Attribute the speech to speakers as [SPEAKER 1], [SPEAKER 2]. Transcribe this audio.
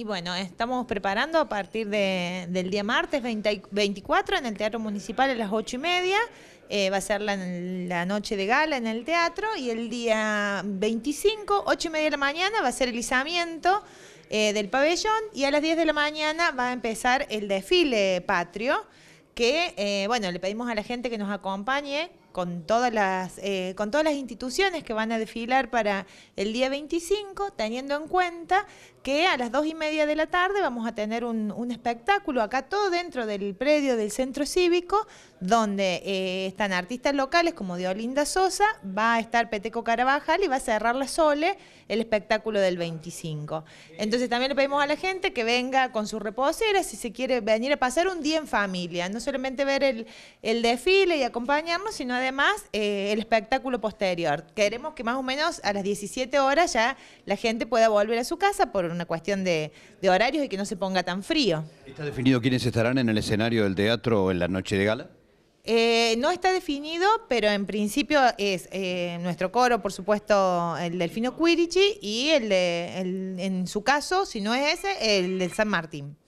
[SPEAKER 1] Y bueno, estamos preparando a partir del día martes 24 en el Teatro Municipal a las 8 y media. Eh, va a ser la, noche de gala en el teatro y el día 25, 8 y media de la mañana, va a ser el izamiento eh, del pabellón y a las 10 de la mañana va a empezar el desfile patrio que, eh, bueno, le pedimos a la gente que nos acompañe con todas las, eh, con todas las instituciones que van a desfilar para el día 25, teniendo en cuenta que a las dos y media de la tarde vamos a tener un, espectáculo acá todo dentro del predio del centro cívico, donde eh, están artistas locales como Diolinda Sosa, va a estar Peteco Carabajal y va a cerrar la Sole el espectáculo del 25. Entonces también le pedimos a la gente que venga con su reposera si se quiere venir a pasar un día en familia, no solamente ver el, el desfile y acompañarnos, sino además eh, el espectáculo posterior. Queremos que más o menos a las 17 horas ya la gente pueda volver a su casa por una cuestión de, horarios y que no se ponga tan frío.
[SPEAKER 2] ¿Está definido quiénes estarán en el escenario del teatro en la noche de gala?
[SPEAKER 1] Eh, no está definido, pero en principio es eh, nuestro coro, por supuesto, el Delfino Quirichi y el, de, en su caso, si no es ese, el del San Martín.